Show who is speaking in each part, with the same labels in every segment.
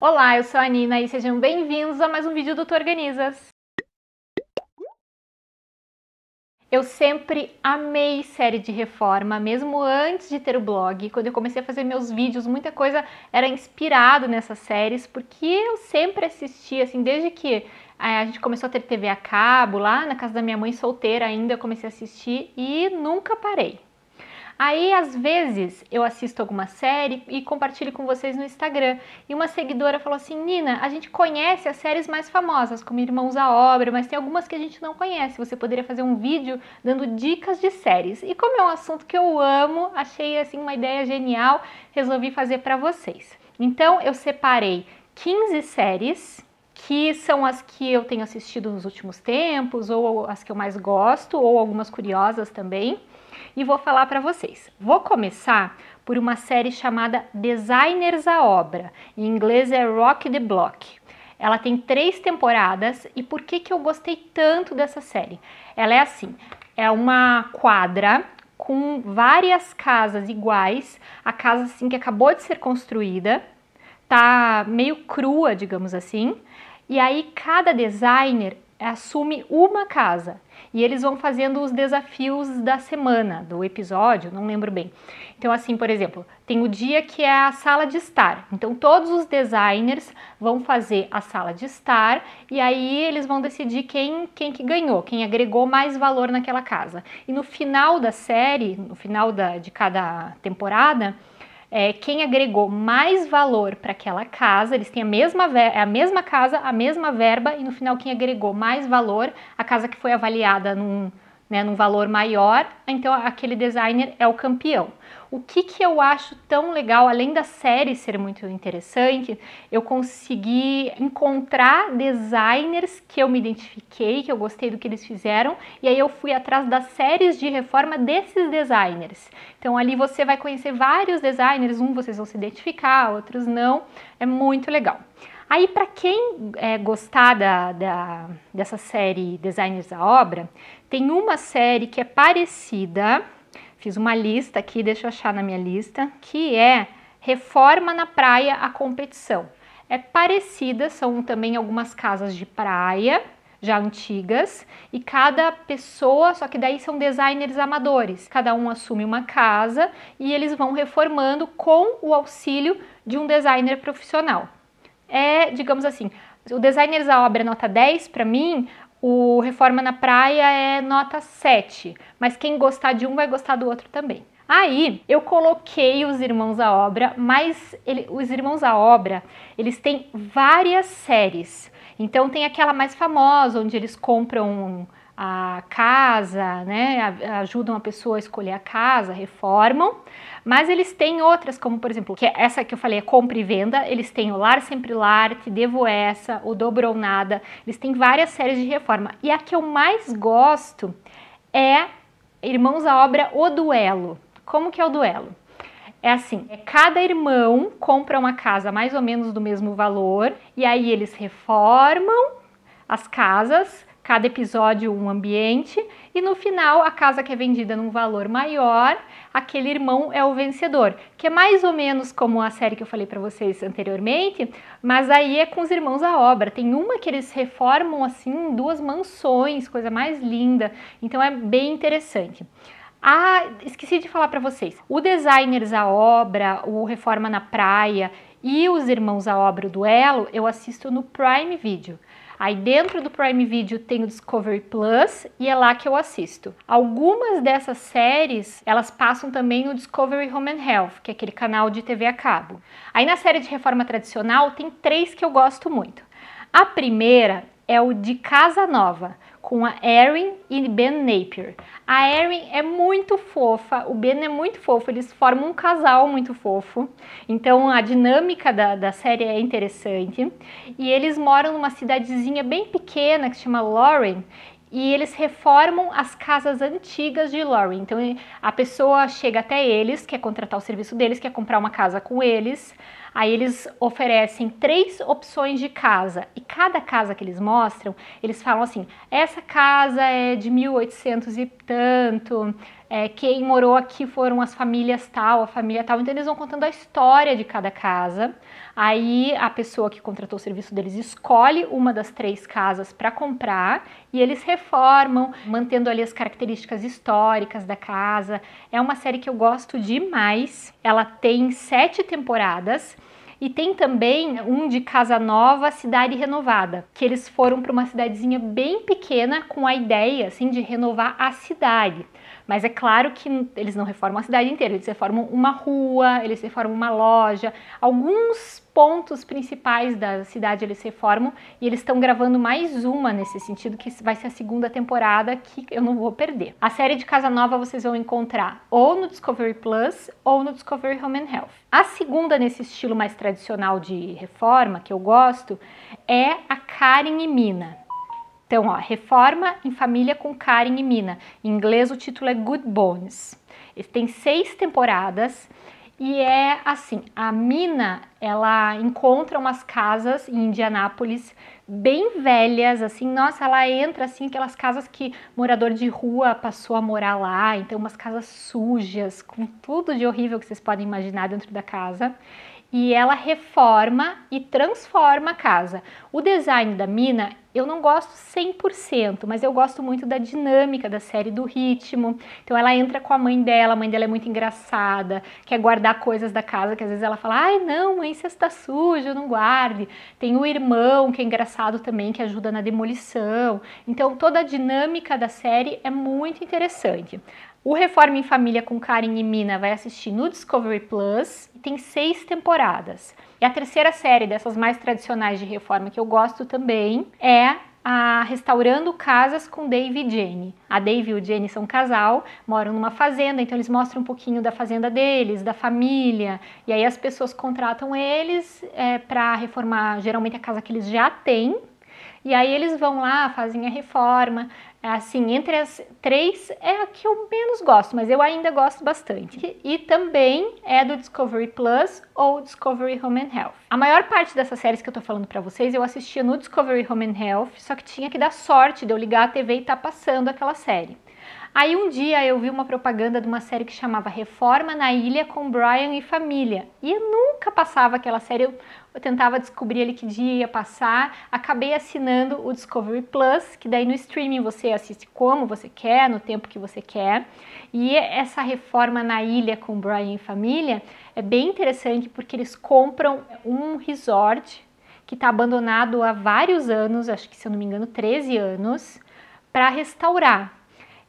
Speaker 1: Olá, eu sou a Nina e sejam bem-vindos a mais um vídeo do Tu Organizas. Eu sempre amei série de reforma, mesmo antes de ter o blog. Quando eu comecei a fazer meus vídeos, muita coisa era inspirada nessas séries, porque eu sempre assistia, assim, desde que eh, a gente começou a ter TV a cabo, lá na casa da minha mãe solteira ainda, eu comecei a assistir e nunca parei. Aí, às vezes, eu assisto alguma série e compartilho com vocês no Instagram. E uma seguidora falou assim: Nina, a gente conhece as séries mais famosas, como Irmãos à Obra, mas tem algumas que a gente não conhece. Você poderia fazer um vídeo dando dicas de séries. E como é um assunto que eu amo, achei assim uma ideia genial, resolvi fazer para vocês. Então, eu separei 15 séries que são as que eu tenho assistido nos últimos tempos, ou as que eu mais gosto, ou algumas curiosas também e vou falar para vocês. Vou começar por uma série chamada Designers à Obra, em inglês é Rock the Block. Ela tem três temporadas e por que, que eu gostei tanto dessa série? Ela é assim: é uma quadra com várias casas iguais, a casa assim que acabou de ser construída, tá meio crua, digamos assim, e aí cada designer assume uma casa e eles vão fazendo os desafios da semana, do episódio, não lembro bem. Então, assim, por exemplo, tem o dia que é a sala de estar. Então, todos os designers vão fazer a sala de estar e aí eles vão decidir quem, quem que ganhou, quem agregou mais valor naquela casa. E no final da série, no final da, de cada temporada, é, quem agregou mais valor para aquela casa, eles têm a mesma, a mesma casa, a mesma verba, e no final quem agregou mais valor, a casa que foi avaliada num, né, num valor maior, então aquele designer é o campeão o que, que eu acho tão legal, além da série ser muito interessante, eu consegui encontrar designers que eu me identifiquei, que eu gostei do que eles fizeram, e aí eu fui atrás das séries de reforma desses designers. Então ali você vai conhecer vários designers, um vocês vão se identificar, outros não, é muito legal. Aí, para quem é, gostar da, da, dessa série Designers da Obra, tem uma série que é parecida, Fiz uma lista aqui, deixa eu achar na minha lista, que é Reforma na Praia a Competição. É parecida, são também algumas casas de praia já antigas e cada pessoa, só que daí são designers amadores. Cada um assume uma casa e eles vão reformando com o auxílio de um designer profissional. É, digamos assim, o designers da obra nota 10 para mim, o Reforma na Praia é nota 7, mas quem gostar de um vai gostar do outro também. Aí eu coloquei os Irmãos à Obra, mas ele, os Irmãos à Obra eles têm várias séries. Então tem aquela mais famosa onde eles compram a casa, né, ajudam a pessoa a escolher a casa, reformam, mas eles têm outras, como por exemplo, que é essa que eu falei é compra e venda, eles têm o Lar Sempre Lar, Te Devo Essa, o Dobrou Nada, eles têm várias séries de reforma. E a que eu mais gosto é Irmãos à Obra, O Duelo. Como que é o duelo? É assim, é cada irmão compra uma casa mais ou menos do mesmo valor, e aí eles reformam as casas cada episódio um ambiente e no final a casa que é vendida num valor maior, aquele irmão é o vencedor, que é mais ou menos como a série que eu falei para vocês anteriormente, mas aí é com os irmãos à obra. Tem uma que eles reformam assim duas mansões, coisa mais linda. Então é bem interessante. Ah, esqueci de falar para vocês. O Designers à Obra, o Reforma na Praia e os Irmãos à Obra o Duelo, eu assisto no Prime Video. Aí dentro do Prime Video tem o Discovery Plus e é lá que eu assisto. Algumas dessas séries, elas passam também no Discovery Home and Health, que é aquele canal de TV a cabo. Aí na série de reforma tradicional tem três que eu gosto muito. A primeira é o de Casa Nova com a Erin e Ben Napier. A Erin é muito fofa, o Ben é muito fofo, eles formam um casal muito fofo. Então a dinâmica da, da série é interessante. E eles moram numa cidadezinha bem pequena que se chama Lauren e eles reformam as casas antigas de Laurie. Então a pessoa chega até eles, quer contratar o serviço deles, quer comprar uma casa com eles. Aí eles oferecem três opções de casa e cada casa que eles mostram, eles falam assim: essa casa é de 1800 e tanto, é, quem morou aqui foram as famílias tal, a família tal. Então eles vão contando a história de cada casa. Aí a pessoa que contratou o serviço deles escolhe uma das três casas para comprar e eles reformam, mantendo ali as características históricas da casa. É uma série que eu gosto demais. Ela tem sete temporadas. E tem também um de Casa Nova, Cidade Renovada, que eles foram para uma cidadezinha bem pequena com a ideia assim de renovar a cidade. Mas é claro que eles não reformam a cidade inteira, eles reformam uma rua, eles reformam uma loja, alguns pontos principais da cidade eles reformam e eles estão gravando mais uma nesse sentido, que vai ser a segunda temporada que eu não vou perder. A série de Casa Nova vocês vão encontrar ou no Discovery Plus ou no Discovery Home and Health. A segunda nesse estilo mais tradicional de reforma que eu gosto é a Karen e Mina. Então, ó, reforma em família com Karen e Mina. Em inglês o título é Good Bones. Ele tem seis temporadas e é assim, a Mina, ela encontra umas casas em Indianápolis bem velhas, assim, nossa, ela entra assim, aquelas casas que morador de rua passou a morar lá, então umas casas sujas, com tudo de horrível que vocês podem imaginar dentro da casa e ela reforma e transforma a casa. O design da mina eu não gosto 100%, mas eu gosto muito da dinâmica da série, do ritmo. Então ela entra com a mãe dela, a mãe dela é muito engraçada, quer guardar coisas da casa, que às vezes ela fala: ai não, mãe, você está sujo, não guarde. Tem o irmão, que é engraçado também, que ajuda na demolição. Então toda a dinâmica da série é muito interessante. O Reforma em Família com Karen e Mina vai assistir no Discovery Plus e tem seis temporadas. E a terceira série dessas mais tradicionais de reforma que eu gosto também é a Restaurando Casas com Dave e Jenny. A Dave e o Jenny são um casal, moram numa fazenda, então eles mostram um pouquinho da fazenda deles, da família, e aí as pessoas contratam eles é, para reformar geralmente a casa que eles já têm, e aí eles vão lá, fazem a reforma. É assim, entre as três é a que eu menos gosto, mas eu ainda gosto bastante. E também é do Discovery Plus ou Discovery Home and Health. A maior parte dessas séries que eu tô falando para vocês eu assistia no Discovery Home and Health, só que tinha que dar sorte de eu ligar a TV e tá passando aquela série. Aí um dia eu vi uma propaganda de uma série que chamava Reforma na Ilha com Brian e Família. E eu nunca passava aquela série, eu, tentava descobrir ali que dia ia passar. Acabei assinando o Discovery Plus, que daí no streaming você assiste como você quer, no tempo que você quer. E essa reforma na ilha com Brian e Família é bem interessante porque eles compram um resort que está abandonado há vários anos, acho que se eu não me engano, 13 anos, para restaurar.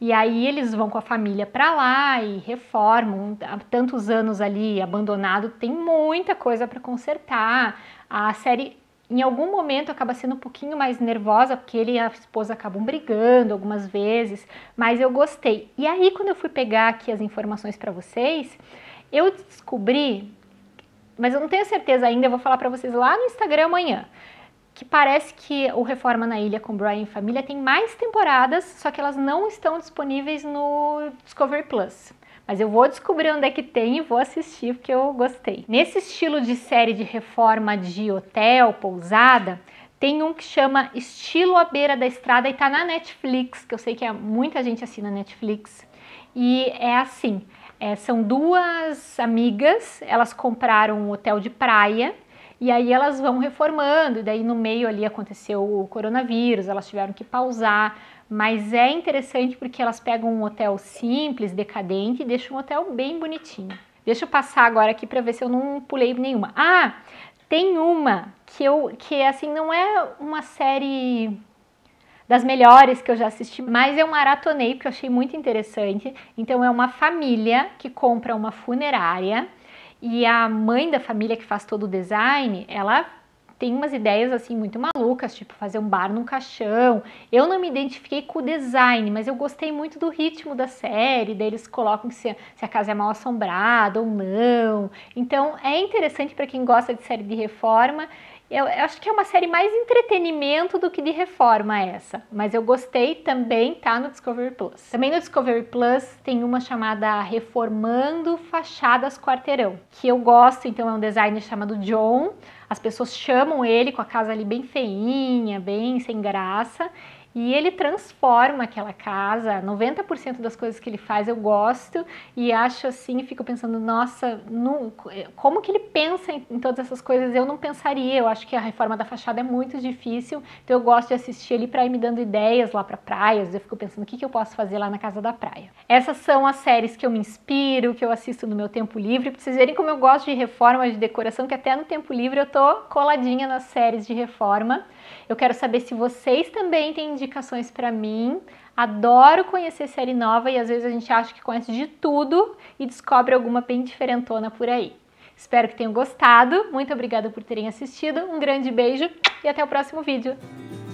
Speaker 1: E aí eles vão com a família para lá e reformam. Há tantos anos ali abandonado, tem muita coisa para consertar. A série em algum momento acaba sendo um pouquinho mais nervosa, porque ele e a esposa acabam brigando algumas vezes, mas eu gostei. E aí quando eu fui pegar aqui as informações para vocês, eu descobri, mas eu não tenho certeza ainda, eu vou falar para vocês lá no Instagram amanhã que parece que o Reforma na Ilha com Brian e Família tem mais temporadas, só que elas não estão disponíveis no Discovery Plus. Mas eu vou descobrir onde é que tem e vou assistir porque eu gostei. Nesse estilo de série de reforma de hotel, pousada, tem um que chama Estilo à Beira da Estrada e tá na Netflix, que eu sei que é, muita gente assina Netflix. E é assim: é, são duas amigas, elas compraram um hotel de praia e aí elas vão reformando, e daí no meio ali aconteceu o coronavírus, elas tiveram que pausar, mas é interessante porque elas pegam um hotel simples, decadente e deixam um hotel bem bonitinho. Deixa eu passar agora aqui para ver se eu não pulei nenhuma. Ah, tem uma que eu que é assim não é uma série das melhores que eu já assisti, mas eu maratonei porque eu achei muito interessante. Então é uma família que compra uma funerária e a mãe da família que faz todo o design, ela tem umas ideias assim muito malucas, tipo fazer um bar num caixão. Eu não me identifiquei com o design, mas eu gostei muito do ritmo da série, daí eles colocam se, se a casa é mal assombrada ou não. Então é interessante para quem gosta de série de reforma eu, eu acho que é uma série mais entretenimento do que de reforma essa, mas eu gostei também, tá no Discovery Plus. Também no Discovery Plus tem uma chamada Reformando Fachadas Quarteirão, que eu gosto, então é um designer chamado John. As pessoas chamam ele com a casa ali bem feinha, bem sem graça. E ele transforma aquela casa. 90% das coisas que ele faz eu gosto e acho assim, fico pensando, nossa, como que ele pensa em, em todas essas coisas? Eu não pensaria. Eu acho que a reforma da fachada é muito difícil. Então eu gosto de assistir ele para ir me dando ideias lá para praias. Eu fico pensando, o que, que eu posso fazer lá na casa da praia? Essas são as séries que eu me inspiro, que eu assisto no meu tempo livre. Pra vocês verem como eu gosto de reforma, de decoração, que até no tempo livre eu tô coladinha nas séries de reforma. Eu quero saber se vocês também têm indicações para mim. Adoro conhecer série nova e às vezes a gente acha que conhece de tudo e descobre alguma bem diferentona por aí. Espero que tenham gostado. Muito obrigada por terem assistido. Um grande beijo e até o próximo vídeo.